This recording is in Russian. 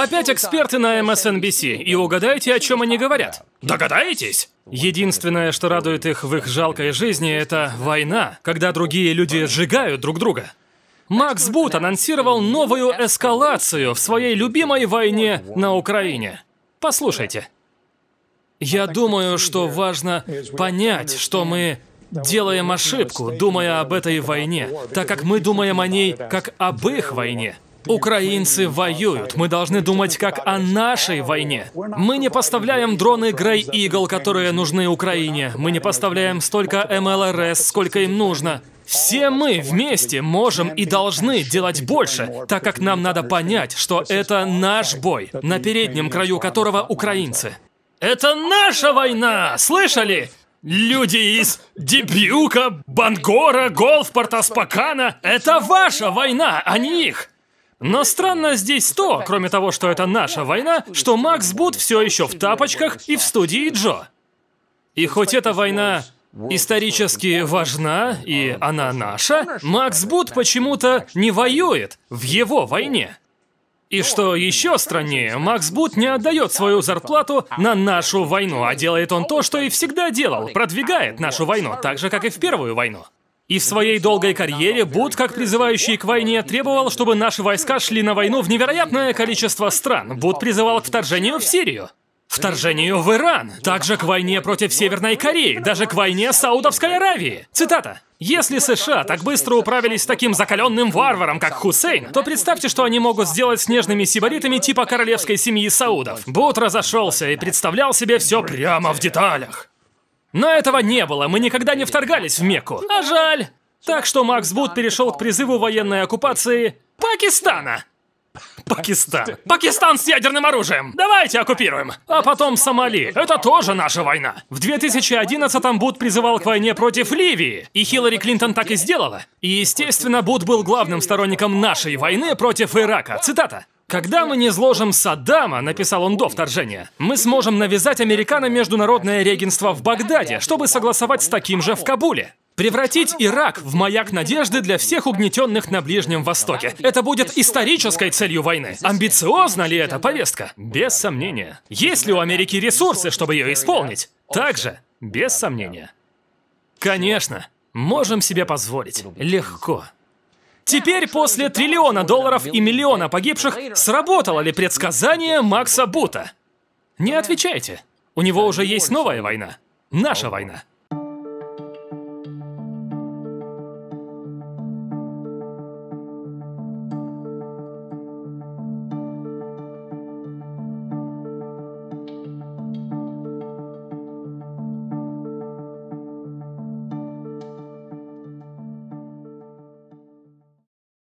Опять эксперты на MSNBC. Эм и угадайте, о чем они говорят. Догадаетесь? Единственное, что радует их в их жалкой жизни, это война, когда другие люди сжигают друг друга. Макс Бут анонсировал новую эскалацию в своей любимой войне на Украине. Послушайте. Я думаю, что важно понять, что мы делаем ошибку, думая об этой войне, так как мы думаем о ней как об их войне. Украинцы воюют. Мы должны думать как о нашей войне. Мы не поставляем дроны Грей Игл, которые нужны Украине. Мы не поставляем столько МЛРС, сколько им нужно. Все мы вместе можем и должны делать больше, так как нам надо понять, что это наш бой, на переднем краю которого украинцы. Это наша война! Слышали? Люди из Дебюка, Бангора, Голфпорта, Спакана — это ваша война, а не их! Но странно здесь то, кроме того, что это наша война, что Макс Бут все еще в тапочках и в студии Джо. И хоть эта война исторически важна, и она наша, Макс Бут почему-то не воюет в его войне. И что еще страннее, Макс Бут не отдает свою зарплату на нашу войну, а делает он то, что и всегда делал, продвигает нашу войну, так же, как и в Первую войну. И в своей долгой карьере Буд, как призывающий к войне, требовал, чтобы наши войска шли на войну в невероятное количество стран. Буд призывал к вторжению в Сирию. Вторжению в Иран, также к войне против Северной Кореи, даже к войне с Саудовской Аравии. Цитата. Если США так быстро управились с таким закаленным варваром, как Хусейн, то представьте, что они могут сделать с нежными сибаритами типа королевской семьи Саудов. Бут разошелся и представлял себе все прямо в деталях. Но этого не было, мы никогда не вторгались в Мекку. А жаль. Так что Макс Бут перешел к призыву военной оккупации Пакистана. Пакистан. Пакистан с ядерным оружием. Давайте оккупируем. А потом Сомали. Это тоже наша война. В 2011-м Бут призывал к войне против Ливии. И Хиллари Клинтон так и сделала. И, естественно, Бут был главным сторонником нашей войны против Ирака. Цитата. Когда мы не сложим Саддама, написал он до вторжения, мы сможем навязать американам международное регенство в Багдаде, чтобы согласовать с таким же в Кабуле. Превратить Ирак в маяк надежды для всех угнетенных на Ближнем Востоке. Это будет исторической целью войны. Амбициозна ли эта повестка? Без сомнения. Есть ли у Америки ресурсы, чтобы ее исполнить? Также, без сомнения. Конечно, можем себе позволить. Легко. Теперь после триллиона долларов и миллиона погибших сработало ли предсказание Макса Бута? Не отвечайте. У него уже есть новая война. Наша война.